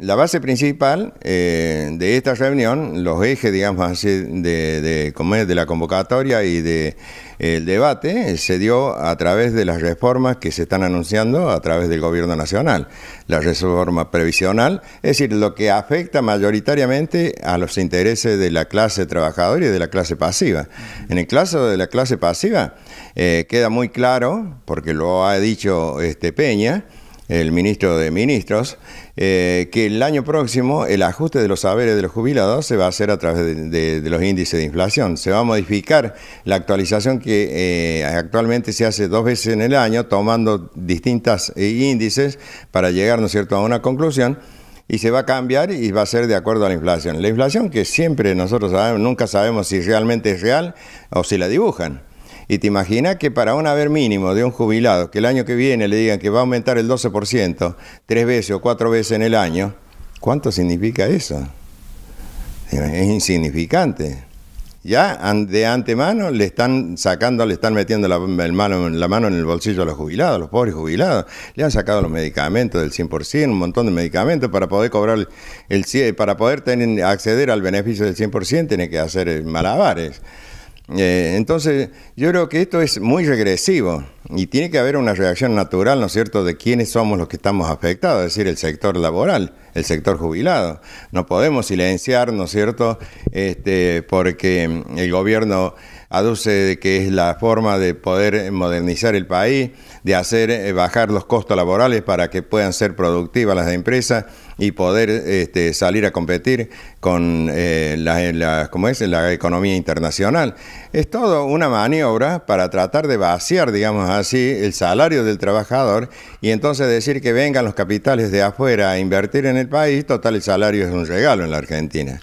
La base principal eh, de esta reunión, los ejes, digamos de, la convocatoria y del eh, debate, se dio a través de las reformas que se están anunciando a través del Gobierno Nacional. La reforma previsional, es decir, lo que afecta mayoritariamente a los intereses de la clase trabajadora y de la clase pasiva. En el caso de la clase pasiva, eh, queda muy claro, porque lo ha dicho este Peña, el ministro de Ministros, eh, que el año próximo el ajuste de los saberes de los jubilados se va a hacer a través de, los índices de inflación. Se va a modificar la actualización que eh, actualmente se hace dos veces en el año, tomando distintos eh, índices para llegar ¿no cierto? a una conclusión y se va a cambiar y va a ser de acuerdo a la inflación. La inflación que siempre nosotros sabemos, nunca sabemos si realmente es real o si la dibujan. Y te imaginas que para un haber mínimo de un jubilado, que el año que viene le digan que va a aumentar el 12%, tres veces o cuatro veces en el año, ¿cuánto significa eso? Es insignificante. Ya de antemano le están sacando, le están metiendo la, mano, en el bolsillo a los jubilados, a los pobres jubilados. Le han sacado los medicamentos del 100%, un montón de medicamentos para poder cobrar el para poder tener, acceder al beneficio del 100%, tiene que hacer eh, malabares. Eh, entonces, yo creo que esto es muy regresivo y tiene que haber una reacción natural, ¿no es cierto?, de quiénes somos los que estamos afectados, es decir, el sector laboral, el sector jubilado. No podemos silenciar, ¿no es cierto?, este, porque el gobierno aduce que es la forma de poder modernizar el país, de hacer eh, bajar los costos laborales para que puedan ser productivas las empresas y poder este, salir a competir con eh, la, la economía internacional. Es todo una maniobra para tratar de vaciar, digamos así, el salario del trabajador y entonces decir que vengan los capitales de afuera a invertir en el país, total el salario es un regalo en la Argentina.